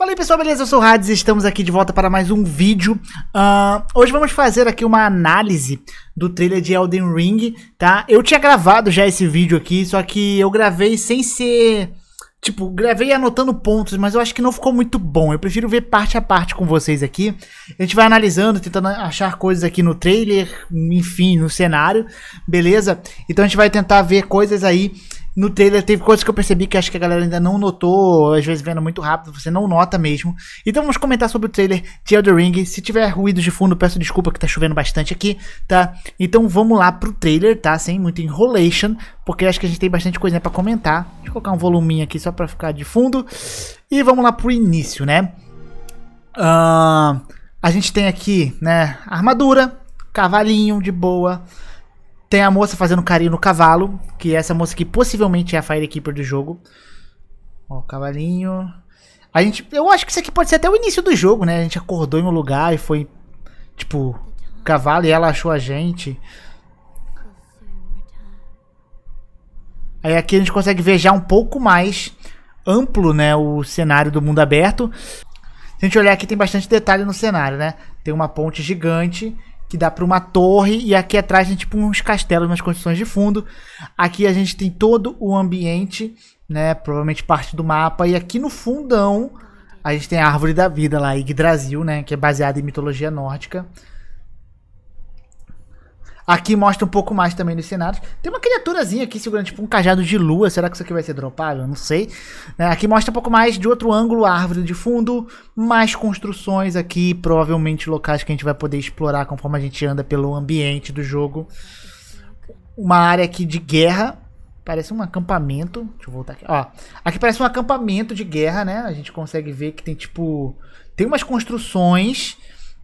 Fala aí pessoal, beleza? Eu sou o Hades e estamos aqui de volta para mais um vídeo. Uh, hoje vamos fazer aqui uma análise do trailer de Elden Ring, tá? Eu tinha gravado já esse vídeo aqui, só que eu gravei sem ser... Tipo, gravei anotando pontos, mas eu acho que não ficou muito bom. Eu prefiro ver parte a parte com vocês aqui. A gente vai analisando, tentando achar coisas aqui no trailer, enfim, no cenário, beleza? Então a gente vai tentar ver coisas aí no trailer teve coisas que eu percebi que acho que a galera ainda não notou, às vezes vendo muito rápido, você não nota mesmo. Então vamos comentar sobre o trailer de Elder Ring. Se tiver ruído de fundo, peço desculpa que tá chovendo bastante aqui, tá? Então vamos lá pro trailer, tá? Sem muito enrolation, porque acho que a gente tem bastante coisa né, para comentar. Deixa eu colocar um voluminho aqui só pra ficar de fundo. E vamos lá pro início, né? Uh, a gente tem aqui, né, armadura, cavalinho de boa... Tem a moça fazendo carinho no cavalo, que é essa moça que possivelmente é a Firekeeper do jogo. Ó, cavalinho. A gente, eu acho que isso aqui pode ser até o início do jogo, né? A gente acordou em um lugar e foi tipo cavalo e ela achou a gente. Aí aqui a gente consegue ver já um pouco mais amplo, né, o cenário do mundo aberto. Se a gente olhar aqui tem bastante detalhe no cenário, né? Tem uma ponte gigante que dá para uma torre e aqui atrás tem tipo uns castelos, umas construções de fundo. Aqui a gente tem todo o ambiente, né, provavelmente parte do mapa e aqui no fundão a gente tem a árvore da vida lá, Yggdrasil, né, que é baseada em mitologia nórdica. Aqui mostra um pouco mais também dos cenários. Tem uma criaturazinha aqui segurando tipo um cajado de lua. Será que isso aqui vai ser dropável? Não sei. É, aqui mostra um pouco mais de outro ângulo, árvore de fundo, mais construções aqui, provavelmente locais que a gente vai poder explorar conforme a gente anda pelo ambiente do jogo. Uma área aqui de guerra. Parece um acampamento. Deixa eu voltar aqui. Ó, aqui parece um acampamento de guerra, né? A gente consegue ver que tem tipo. Tem umas construções.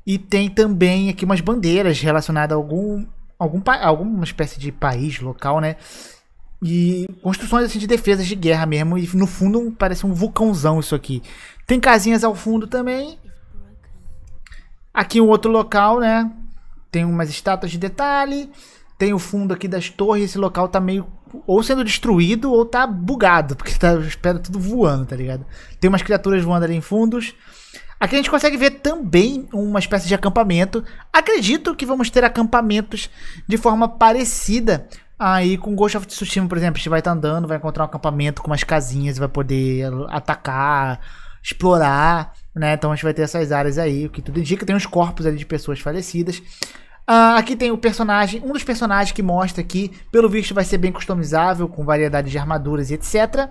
E tem também aqui umas bandeiras relacionadas a algum algum alguma espécie de país local, né? E construções assim de defesas de guerra mesmo. E no fundo parece um vulcãozão isso aqui. Tem casinhas ao fundo também. Aqui um outro local, né? Tem umas estátuas de detalhe. Tem o fundo aqui das torres. Esse local tá meio ou sendo destruído ou tá bugado, porque tá espera tudo voando, tá ligado? Tem umas criaturas voando ali em fundos. Aqui a gente consegue ver também uma espécie de acampamento. Acredito que vamos ter acampamentos de forma parecida aí com Ghost of Tsushima, por exemplo. A gente vai estar tá andando, vai encontrar um acampamento com umas casinhas, vai poder eh, atacar, explorar, né? Então a gente vai ter essas áreas aí, o que tudo indica. Tem uns corpos ali de pessoas falecidas. Uh, aqui tem o personagem, um dos personagens que mostra aqui, pelo visto vai ser bem customizável, com variedade de armaduras e etc.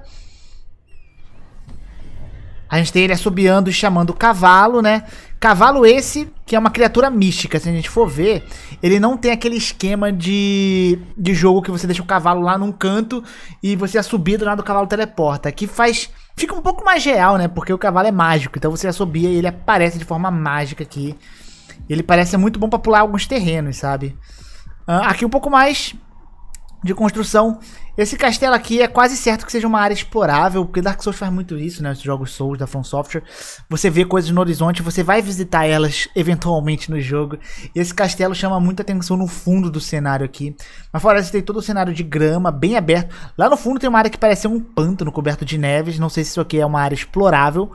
A gente tem ele assobiando e chamando o cavalo, né? Cavalo esse, que é uma criatura mística, se a gente for ver, ele não tem aquele esquema de, de jogo que você deixa o cavalo lá num canto e você assobia do lado do cavalo teleporta. Que faz. Fica um pouco mais real, né? Porque o cavalo é mágico, então você assobia e ele aparece de forma mágica aqui. Ele parece muito bom para pular alguns terrenos, sabe? Ah, aqui um pouco mais de construção. Esse castelo aqui é quase certo que seja uma área explorável, porque Dark Souls faz muito isso, né? Os jogos Souls da From Software. Você vê coisas no horizonte, você vai visitar elas eventualmente no jogo. E esse castelo chama muita atenção no fundo do cenário aqui. Mas fora isso, tem todo o cenário de grama, bem aberto. Lá no fundo tem uma área que parece um pântano coberto de neves. Não sei se isso aqui é uma área explorável,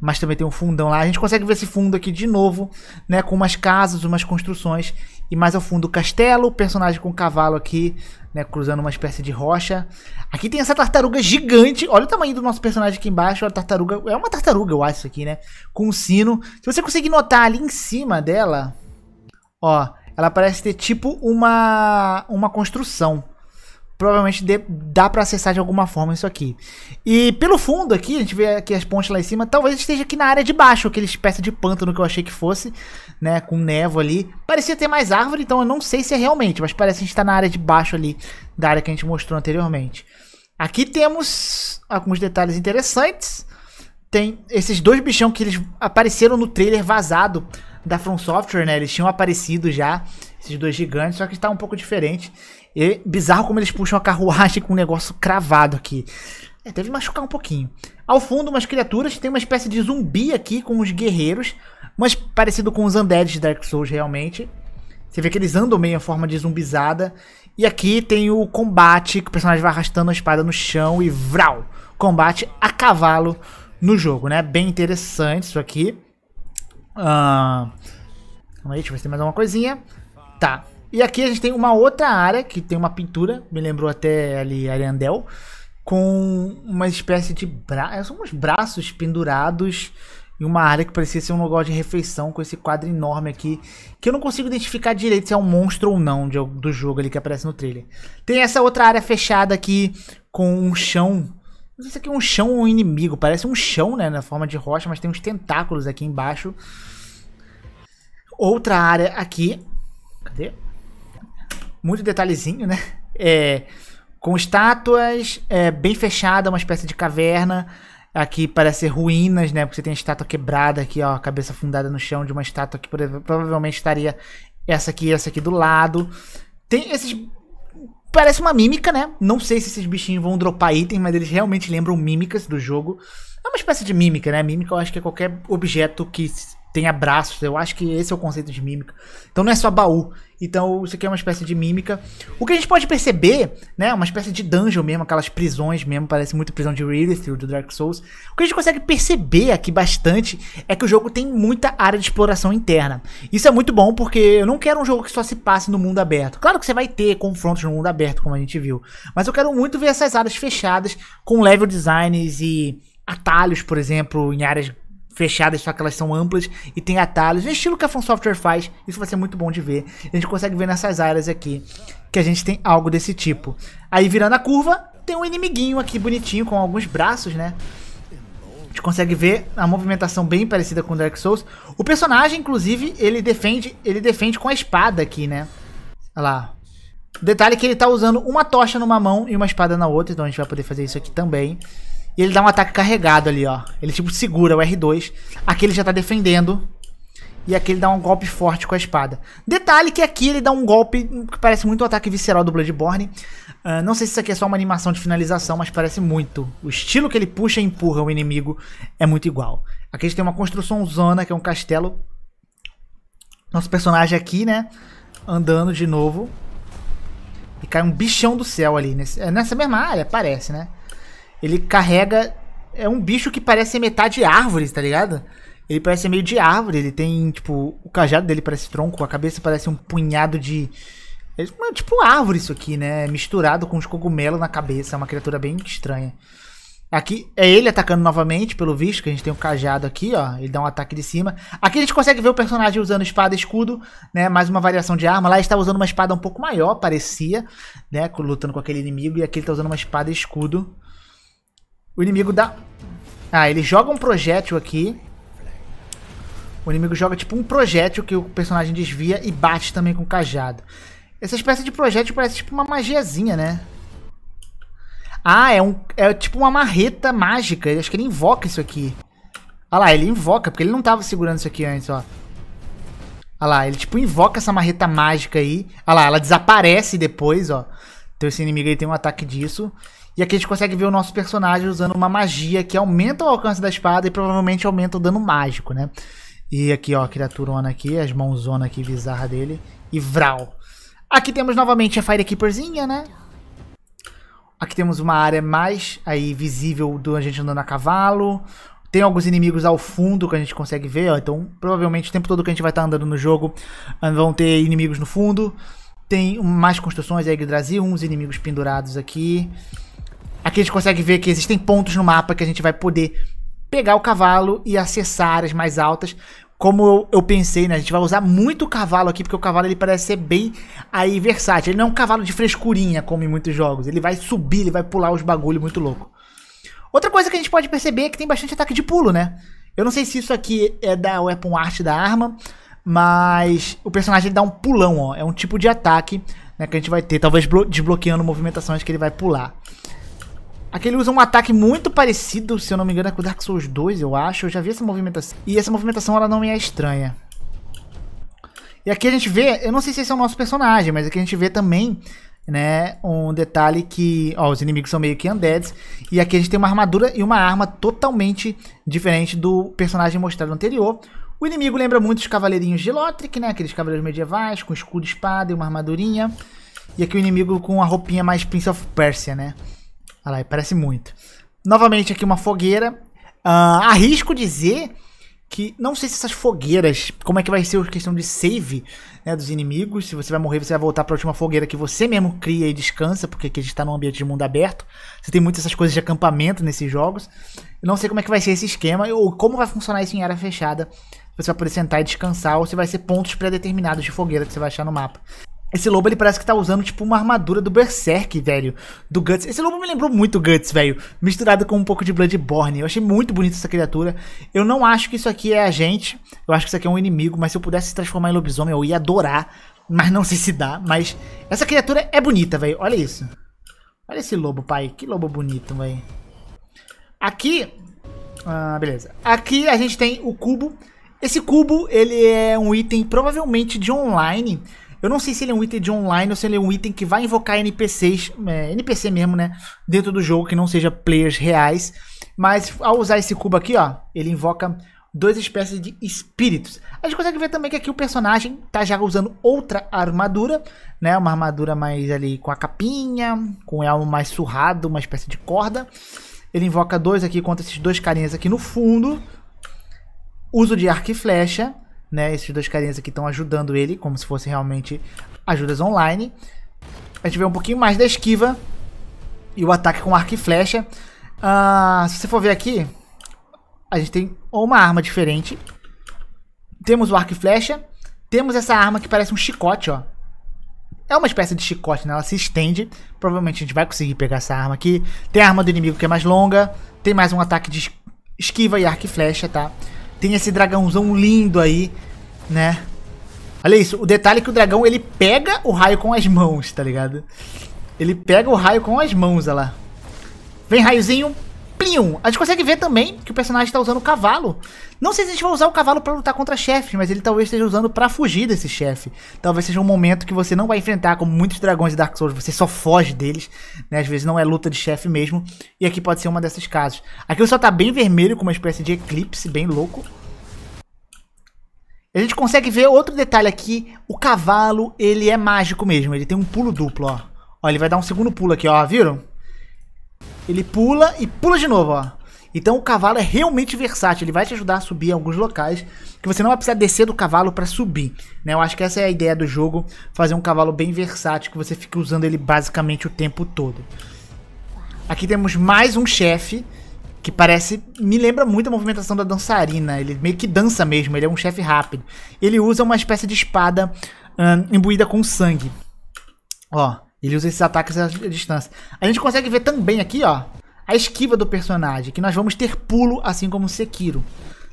mas também tem um fundão lá. A gente consegue ver esse fundo aqui de novo, né? Com umas casas, umas construções. E mais ao fundo o castelo, o personagem com o cavalo aqui, né, cruzando uma espécie de rocha. Aqui tem essa tartaruga gigante. Olha o tamanho do nosso personagem aqui embaixo. A tartaruga, é uma tartaruga, eu acho isso aqui, né? Com um sino. Se você conseguir notar ali em cima dela, ó, ela parece ter tipo uma uma construção provavelmente dê, dá para acessar de alguma forma isso aqui. E pelo fundo aqui, a gente vê aqui as pontes lá em cima, talvez esteja aqui na área de baixo, aquela espécie de pântano que eu achei que fosse, né, com névoa ali. Parecia ter mais árvore, então eu não sei se é realmente, mas parece que a gente tá na área de baixo ali, da área que a gente mostrou anteriormente. Aqui temos alguns detalhes interessantes. Tem esses dois bichão que eles apareceram no trailer vazado da From Software, né? Eles tinham aparecido já, esses dois gigantes, só que está um pouco diferente. E bizarro como eles puxam a carruagem com o um negócio cravado aqui. É, deve machucar um pouquinho. Ao fundo, umas criaturas. Tem uma espécie de zumbi aqui com os guerreiros. Mas parecido com os undeads de Dark Souls, realmente. Você vê que eles andam meio em forma de zumbizada. E aqui tem o combate, que o personagem vai arrastando a espada no chão e vral! Combate a cavalo no jogo, né? Bem interessante isso aqui. Ah, calma aí, deixa eu ver se tem mais alguma coisinha. Tá. E aqui a gente tem uma outra área que tem uma pintura, me lembrou até ali Ariandel com uma espécie de braço, é, São uns braços pendurados em uma área que parecia ser um lugar de refeição com esse quadro enorme aqui, que eu não consigo identificar direito se é um monstro ou não de, do jogo ali que aparece no trailer. Tem essa outra área fechada aqui com um chão. Não sei se aqui é um chão ou um inimigo, parece um chão, né, na forma de rocha, mas tem uns tentáculos aqui embaixo. Outra área aqui. Cadê? Muito detalhezinho, né? É, com estátuas, é, bem fechada, uma espécie de caverna. Aqui parece ruínas, né? Porque você tem a estátua quebrada aqui, ó, cabeça fundada no chão de uma estátua que provavelmente estaria essa aqui e essa aqui do lado. Tem esses. Parece uma mímica, né? Não sei se esses bichinhos vão dropar item, mas eles realmente lembram mímicas do jogo. É uma espécie de mímica, né? Mímica eu acho que é qualquer objeto que tem abraços. Eu acho que esse é o conceito de mímica. Então não é só baú. Então isso aqui é uma espécie de mímica. O que a gente pode perceber, né? Uma espécie de dungeon mesmo, aquelas prisões mesmo. Parece muito prisão de Realist do Dark Souls. O que a gente consegue perceber aqui bastante é que o jogo tem muita área de exploração interna. Isso é muito bom porque eu não quero um jogo que só se passe no mundo aberto. Claro que você vai ter confrontos no mundo aberto, como a gente viu. Mas eu quero muito ver essas áreas fechadas com level designs e atalhos, por exemplo, em áreas fechadas, só que elas são amplas e tem atalhos. No estilo que a From Software faz, isso vai ser muito bom de ver. A gente consegue ver nessas áreas aqui que a gente tem algo desse tipo. Aí virando a curva, tem um inimiguinho aqui bonitinho com alguns braços, né? A gente consegue ver a movimentação bem parecida com o Dark Souls. O personagem, inclusive, ele defende, ele defende com a espada aqui, né? Olha lá. detalhe é que ele tá usando uma tocha numa mão e uma espada na outra, então a gente vai poder fazer isso aqui também. E ele dá um ataque carregado ali, ó. Ele tipo segura o R2. Aqui ele já tá defendendo. E aqui ele dá um golpe forte com a espada. Detalhe que aqui ele dá um golpe que parece muito o ataque visceral do Bloodborne. Uh, não sei se isso aqui é só uma animação de finalização, mas parece muito. O estilo que ele puxa e empurra o inimigo é muito igual. Aqui a gente tem uma construção zona, que é um castelo. Nosso personagem aqui, né? Andando de novo. E cai um bichão do céu ali. Nesse, é nessa mesma área, parece, né? ele carrega. É um bicho que parece ser metade árvore, tá ligado? Ele parece meio de árvore, ele tem, tipo, o cajado dele parece tronco, a cabeça parece um punhado de. É tipo árvore isso aqui, né? Misturado com os cogumelos na cabeça. É uma criatura bem estranha. Aqui é ele atacando novamente, pelo visto, que a gente tem um cajado aqui, ó. Ele dá um ataque de cima. Aqui a gente consegue ver o personagem usando espada e escudo, né? Mais uma variação de arma. Lá ele está usando uma espada um pouco maior, parecia, né? Lutando com aquele inimigo. E aqui ele está usando uma espada e escudo. O inimigo dá... Ah, ele joga um projétil aqui. O inimigo joga tipo um projétil que o personagem desvia e bate também com o cajado. Essa espécie de projétil parece tipo uma magiazinha, né? Ah, é, um, é tipo uma marreta mágica. Acho que ele invoca isso aqui. Olha, lá, ele invoca, porque ele não tava segurando isso aqui antes, ó. Olha, lá, ele tipo invoca essa marreta mágica aí. Olha, lá, ela desaparece depois, ó. Então esse inimigo aí tem um ataque disso. E aqui a gente consegue ver o nosso personagem usando uma magia que aumenta o alcance da espada e provavelmente aumenta o dano mágico, né? E aqui, ó, a criaturona aqui, as mãozona aqui bizarra dele. E Vral. Aqui temos novamente a Firekeeperzinha, né? Aqui temos uma área mais aí visível do a gente andando a cavalo. Tem alguns inimigos ao fundo que a gente consegue ver, ó. Então, provavelmente o tempo todo que a gente vai estar tá andando no jogo, ah, vão ter inimigos no fundo. Tem mais construções, a Yggdrasil, uns inimigos pendurados aqui. Aqui a gente consegue ver que existem pontos no mapa que a gente vai poder pegar o cavalo e acessar áreas mais altas. Como eu, eu, pensei, né? A gente vai usar muito o cavalo aqui, porque o cavalo ele parece ser bem aí versátil. Ele não é um cavalo de frescurinha, como em muitos jogos. Ele vai subir, ele vai pular os bagulho muito louco. Outra coisa que a gente pode perceber é que tem bastante ataque de pulo, né? Eu não sei se isso aqui é da weapon art da arma, mas o personagem dá um pulão, ó. É um tipo de ataque né, que a gente vai ter, talvez desbloqueando movimentações que ele vai pular. Aqui ele usa um ataque muito parecido, se eu não me engano, é com o Dark Souls 2, eu acho. Eu já vi essa movimentação. E essa movimentação, ela não me é estranha. E aqui a gente vê, eu não sei se esse é o nosso personagem, mas aqui a gente vê também, né, um detalhe que, ó, os inimigos são meio que undeads. E aqui a gente tem uma armadura e uma arma totalmente diferente do personagem mostrado anterior. O inimigo lembra muito os cavaleirinhos de Lothric, né, aqueles cavaleiros medievais, com escudo, espada e uma armadurinha. E aqui o inimigo com a roupinha mais Prince of Persia, né. Olha lá, parece muito. Novamente aqui uma fogueira. Uh, arrisco dizer que não sei se essas fogueiras, como é que vai ser a questão de save né, dos inimigos. Se você vai morrer, você vai voltar para a última fogueira que você mesmo cria e descansa, porque aqui a gente está num ambiente de mundo aberto. Você tem muitas essas coisas de acampamento nesses jogos. Eu não sei como é que vai ser esse esquema ou como vai funcionar isso em área fechada. Você vai poder sentar e descansar ou se vai ser pontos pré-determinados de fogueira que você vai achar no mapa. Esse lobo, ele parece que tá usando, tipo, uma armadura do Berserk, velho. Do Guts. Esse lobo me lembrou muito Guts, velho. Misturado com um pouco de Bloodborne. Eu achei muito bonita essa criatura. Eu não acho que isso aqui é a gente. Eu acho que isso aqui é um inimigo. Mas se eu pudesse se transformar em lobisomem, eu ia adorar. Mas não sei se dá. Mas essa criatura é bonita, velho. Olha isso. Olha esse lobo, pai. Que lobo bonito, velho. Aqui... Ah, beleza. Aqui a gente tem o cubo. Esse cubo, ele é um item provavelmente de online eu não sei se ele é um item de online ou se ele é um item que vai invocar NPCs, é, NPC mesmo, né? Dentro do jogo, que não seja players reais. Mas ao usar esse cubo aqui, ó, ele invoca duas espécies de espíritos. A gente consegue ver também que aqui o personagem tá já usando outra armadura, né? Uma armadura mais ali com a capinha, com o elmo mais surrado, uma espécie de corda. Ele invoca dois aqui contra esses dois carinhas aqui no fundo. Uso de arco e flecha né? Esses dois carinhas aqui estão ajudando ele, como se fosse realmente ajudas online. A gente vê um pouquinho mais da esquiva e o ataque com arco e flecha. Uh, se você for ver aqui, a gente tem uma arma diferente. Temos o arco e flecha. Temos essa arma que parece um chicote, ó. É uma espécie de chicote, né? Ela se estende. Provavelmente a gente vai conseguir pegar essa arma aqui. Tem a arma do inimigo que é mais longa. Tem mais um ataque de esquiva e arco e flecha, tá? Tem esse dragãozão lindo aí, né? Olha isso, o detalhe é que o dragão, ele pega o raio com as mãos, tá ligado? Ele pega o raio com as mãos, olha lá. Vem, raiozinho. Plium. A gente consegue ver também que o personagem está usando o cavalo. Não sei se a gente vai usar o cavalo para lutar contra chefes, mas ele talvez esteja usando para fugir desse chefe. Talvez seja um momento que você não vai enfrentar, como muitos dragões de Dark Souls, você só foge deles, né? Às vezes não é luta de chefe mesmo, e aqui pode ser uma dessas casos. Aqui o sol tá bem vermelho, com uma espécie de eclipse bem louco. A gente consegue ver outro detalhe aqui, o cavalo, ele é mágico mesmo, ele tem um pulo duplo, ó. Ó, ele vai dar um segundo pulo aqui, ó, viram? Ele pula e pula de novo, ó. Então o cavalo é realmente versátil, ele vai te ajudar a subir em alguns locais que você não vai precisar descer do cavalo para subir, né? Eu acho que essa é a ideia do jogo, fazer um cavalo bem versátil que você fique usando ele basicamente o tempo todo. Aqui temos mais um chefe que parece me lembra muito a movimentação da dançarina, ele meio que dança mesmo, ele é um chefe rápido. Ele usa uma espécie de espada hum, imbuída com sangue. Ó, ele usa esses ataques à distância. A gente consegue ver também aqui, ó, a esquiva do personagem, que nós vamos ter pulo, assim como o Sekiro.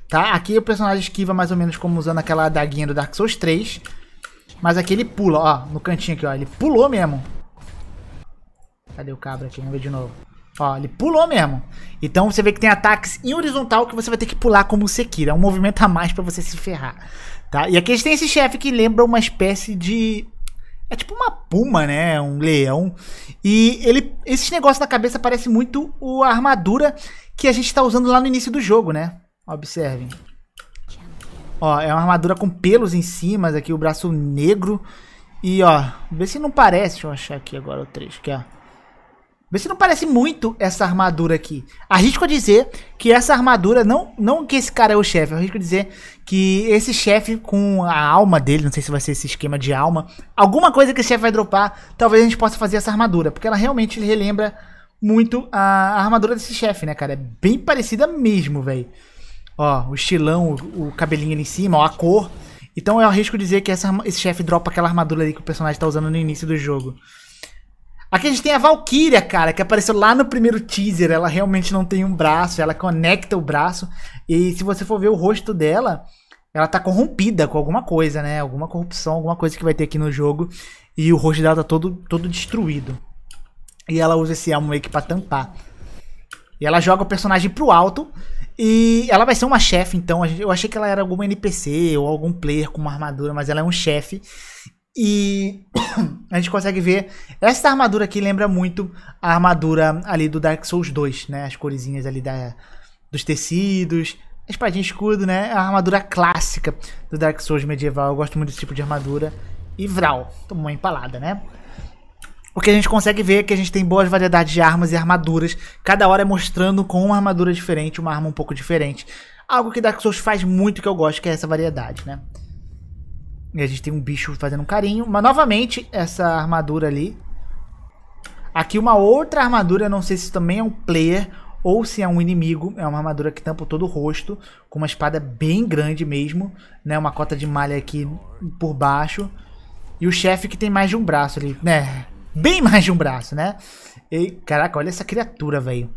Tá? Aqui o personagem esquiva mais ou menos como usando aquela adaguinha do Dark Souls 3. Mas aqui ele pula, ó, no cantinho aqui, ó. Ele pulou mesmo. Cadê o cabra aqui? Vamos ver de novo. Ó, ele pulou mesmo. Então você vê que tem ataques em horizontal que você vai ter que pular como o Sekiro. É um movimento a mais pra você se ferrar. Tá? E aqui eles têm esse chefe que lembra uma espécie de... É tipo uma puma, né? Um leão. E ele, esses negócios na cabeça parece muito o, a armadura que a gente tá usando lá no início do jogo, né? Observem. Ó, é uma armadura com pelos em cima, aqui o braço negro. E ó, vê se não parece. Deixa eu achar aqui agora o trecho, aqui ó. Vê se não parece muito essa armadura aqui. Arrisco a dizer que essa armadura, não, não que esse cara é o chefe, arrisco a dizer que esse chefe com a alma dele, não sei se vai ser esse esquema de alma, alguma coisa que esse chefe vai dropar, talvez a gente possa fazer essa armadura, porque ela realmente relembra muito a, a armadura desse chefe, né, cara? É bem parecida mesmo, velho. Ó, o estilão, o, o, cabelinho ali em cima, ó, a cor. Então eu arrisco dizer que essa, esse chefe dropa aquela armadura ali que o personagem tá usando no início do jogo. Aqui a gente tem a Valkyria, cara, que apareceu lá no primeiro teaser. Ela realmente não tem um braço, ela conecta o braço. E se você for ver o rosto dela, ela tá corrompida com alguma coisa, né? Alguma corrupção, alguma coisa que vai ter aqui no jogo. E o rosto dela tá todo, todo destruído. E ela usa esse elmo meio pra tampar. E ela joga o personagem pro alto. E ela vai ser uma chefe, então. Eu achei que ela era algum NPC ou algum player com uma armadura, mas ela é um chefe. E a gente consegue ver. Essa armadura aqui lembra muito a armadura ali do Dark Souls 2, né? As coresinhas ali da, dos tecidos, a espadinha escudo, né? É a armadura clássica do Dark Souls medieval. Eu gosto muito desse tipo de armadura. E Vral, tomou uma empalada, né? O que a gente consegue ver é que a gente tem boas variedades de armas e armaduras, cada hora é mostrando com uma armadura diferente, uma arma um pouco diferente. Algo que Dark Souls faz muito que eu gosto, que é essa variedade, né? E a gente tem um bicho fazendo um carinho. Mas novamente, essa armadura ali. Aqui uma outra armadura, não sei se também é um player ou se é um inimigo. É uma armadura que tampa todo o rosto, com uma espada bem grande mesmo, né? Uma cota de malha aqui por baixo. E o chefe que tem mais de um braço ali, né? Bem mais de um braço, né? E, caraca, olha essa criatura, velho.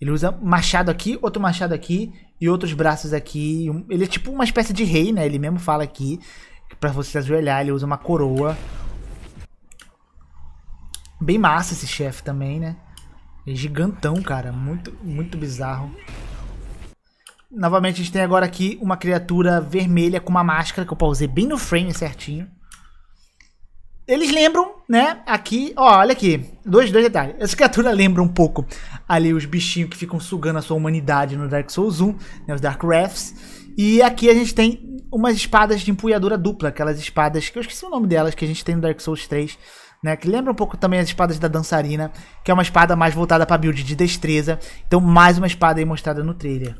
Ele usa machado aqui, outro machado aqui e outros braços aqui. Ele é tipo uma espécie de rei, né? Ele mesmo fala aqui para você se ajoelhar, ele usa uma coroa. Bem massa esse chefe também, né? É gigantão, cara. Muito, muito bizarro. Novamente, a gente tem agora aqui uma criatura vermelha com uma máscara que eu pausei bem no frame certinho. Eles lembram, né? Aqui, ó, olha aqui. Dois, dois detalhes. Essa criatura lembra um pouco ali os bichinhos que ficam sugando a sua humanidade no Dark Souls 1, né? Os Dark Wraths. E aqui a gente tem umas espadas de empunhadura dupla, aquelas espadas que eu esqueci o nome delas, que a gente tem no Dark Souls 3, né? Que lembra um pouco também as espadas da dançarina, que é uma espada mais voltada para build de destreza. Então, mais uma espada aí mostrada no trailer.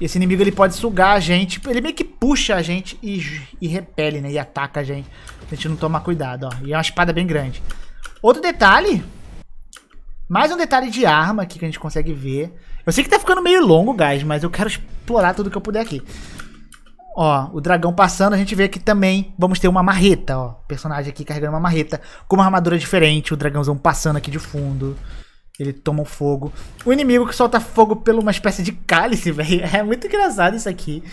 Esse inimigo ele pode sugar a gente, ele meio que puxa a gente e, e repele, né? E ataca a gente. A gente não tomar cuidado, ó. E é uma espada bem grande. Outro detalhe, mais um detalhe de arma aqui que a gente consegue ver. Eu sei que tá ficando meio longo, guys, mas eu quero explorar tudo que eu puder aqui. Ó, o dragão passando, a gente vê que também vamos ter uma marreta, ó. Personagem aqui carregando uma marreta com uma armadura diferente, o dragãozão passando aqui de fundo. Ele toma fogo. O inimigo que solta fogo pela uma espécie de cálice, velho. É muito engraçado isso aqui.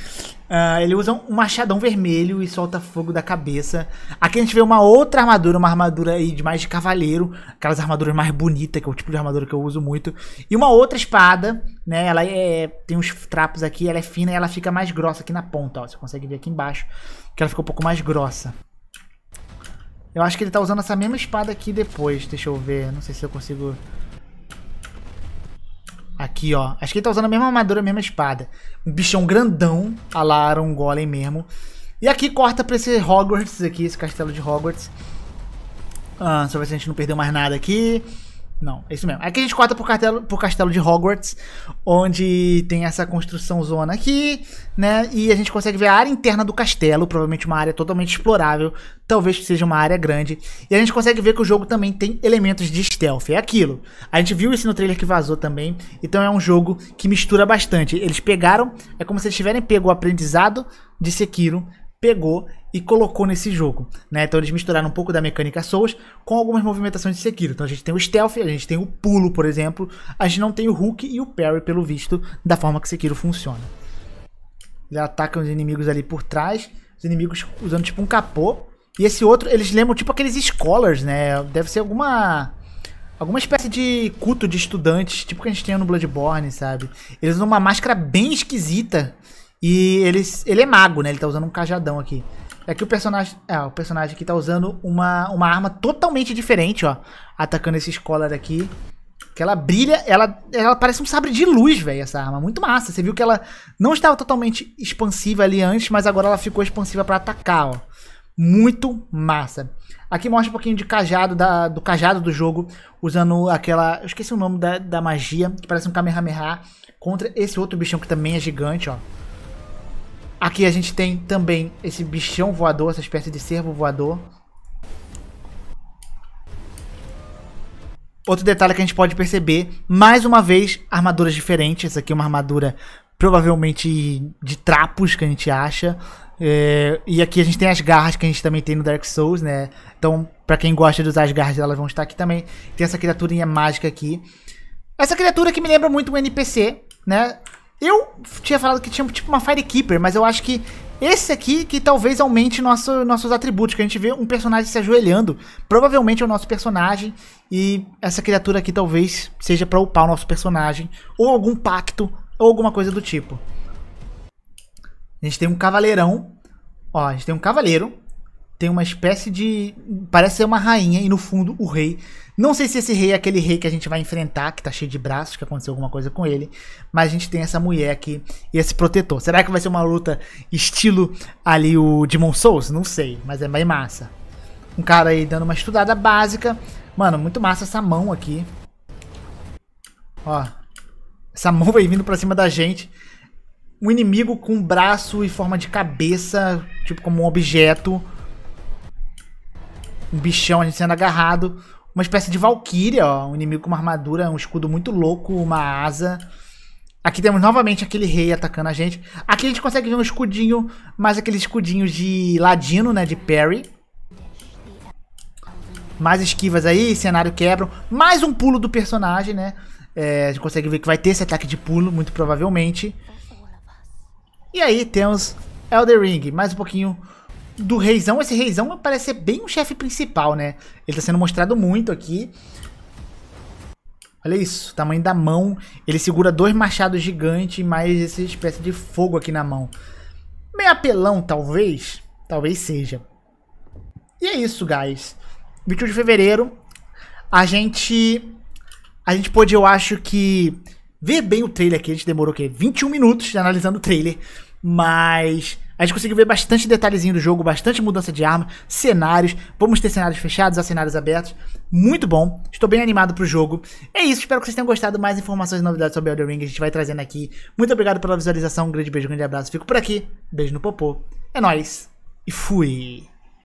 Uh, ele usa um machadão vermelho e solta fogo da cabeça. Aqui a gente vê uma outra armadura, uma armadura aí de mais de cavaleiro. Aquelas armaduras mais bonitas, que é o tipo de armadura que eu uso muito. E uma outra espada, né? Ela é, tem uns trapos aqui, ela é fina e ela fica mais grossa aqui na ponta, ó. Você consegue ver aqui embaixo que ela fica um pouco mais grossa. Eu acho que ele tá usando essa mesma espada aqui depois. Deixa eu ver. Não sei se eu consigo Aqui, ó. Acho que ele tá usando a mesma armadura, a mesma espada. Um bichão grandão, a Lara, um golem mesmo. E aqui corta pra esse Hogwarts aqui, esse castelo de Hogwarts. Ah, só ver se a gente não perdeu mais nada aqui. Não, é isso mesmo. Aqui a gente corta pro castelo, pro castelo de Hogwarts, onde tem essa construção zona aqui, né? E a gente consegue ver a área interna do castelo, provavelmente uma área totalmente explorável, talvez seja uma área grande. E a gente consegue ver que o jogo também tem elementos de stealth, é aquilo. A gente viu isso no trailer que vazou também, então é um jogo que mistura bastante. Eles pegaram, é como se eles tivessem pego o aprendizado de Sekiro, pegou e colocou nesse jogo, né? Então eles misturaram um pouco da mecânica Souls com algumas movimentações de Sekiro. Então a gente tem o stealth, a gente tem o pulo, por exemplo, a gente não tem o hook e o parry, pelo visto, da forma que Sekiro funciona. Ele ataca os inimigos ali por trás, os inimigos usando tipo um capô. E esse outro, eles lembram tipo aqueles scholars, né? Deve ser alguma alguma espécie de culto de estudantes, tipo que a gente tem no Bloodborne, sabe? Eles usam uma máscara bem esquisita e eles ele é mago, né? Ele tá usando um cajadão aqui. É que o personagem. É, o personagem aqui tá usando uma, uma arma totalmente diferente, ó. Atacando esse escolar aqui. Que ela brilha, ela, ela parece um sabre de luz, velho, essa arma. Muito massa. Você viu que ela não estava totalmente expansiva ali antes, mas agora ela ficou expansiva para atacar, ó. Muito massa. Aqui mostra um pouquinho de cajado da, do cajado do jogo, usando aquela. Eu esqueci o nome da, da magia, que parece um Kamehameha, contra esse outro bichão que também é gigante, ó. Aqui a gente tem também esse bichão voador, essa espécie de cervo voador. Outro detalhe que a gente pode perceber, mais uma vez, armaduras diferentes. Essa aqui é uma armadura provavelmente de trapos que a gente acha. É, e aqui a gente tem as garras que a gente também tem no Dark Souls, né? Então, para quem gosta de usar as garras, elas vão estar aqui também. Tem essa criaturinha mágica aqui. Essa criatura que me lembra muito um NPC, né? Eu tinha falado que tinha tipo uma Firekeeper, mas eu acho que esse aqui que talvez aumente nosso, nossos atributos, que a gente vê um personagem se ajoelhando. Provavelmente é o nosso personagem. E essa criatura aqui talvez seja para upar o nosso personagem. Ou algum pacto, ou alguma coisa do tipo. A gente tem um cavaleirão. Ó, a gente tem um cavaleiro tem uma espécie de. Parece ser uma rainha, e no fundo o rei. Não sei se esse rei é aquele rei que a gente vai enfrentar, que tá cheio de braços, que aconteceu alguma coisa com ele. Mas a gente tem essa mulher aqui e esse protetor. Será que vai ser uma luta estilo ali o Demon Souls? Não sei, mas é bem massa. Um cara aí dando uma estudada básica. Mano, muito massa essa mão aqui. Ó. Essa mão vai vindo pra cima da gente. Um inimigo com braço e forma de cabeça, tipo como um objeto um bichão, a gente sendo agarrado. Uma espécie de valquíria, ó. Um inimigo com uma armadura, um escudo muito louco, uma asa. Aqui temos novamente aquele rei atacando a gente. Aqui a gente consegue ver um escudinho, mais aqueles escudinhos de ladino, né? De parry. Mais esquivas aí, cenário quebram. Mais um pulo do personagem, né? É, a gente consegue ver que vai ter esse ataque de pulo, muito provavelmente. E aí temos Elder Ring, mais um pouquinho do reizão, esse reizão parece ser bem o chefe principal, né? Ele tá sendo mostrado muito aqui. Olha isso, tamanho da mão. Ele segura dois machados gigantes e mais essa espécie de fogo aqui na mão. Meio apelão, talvez. Talvez seja. E é isso, guys. 21 de fevereiro. A gente... A gente pôde, eu acho que... Ver bem o trailer aqui. A gente demorou o quê? 21 minutos analisando o trailer. Mas a gente conseguiu ver bastante detalhezinho do jogo, bastante mudança de arma, cenários. Vamos ter cenários fechados a cenários abertos. Muito bom. Estou bem animado pro jogo. É isso, espero que vocês tenham gostado. Mais informações e novidades sobre Elden Ring a gente vai trazendo aqui. Muito obrigado pela visualização. Um grande beijo, um grande abraço. Fico por aqui. Beijo no popô. É nóis. E fui.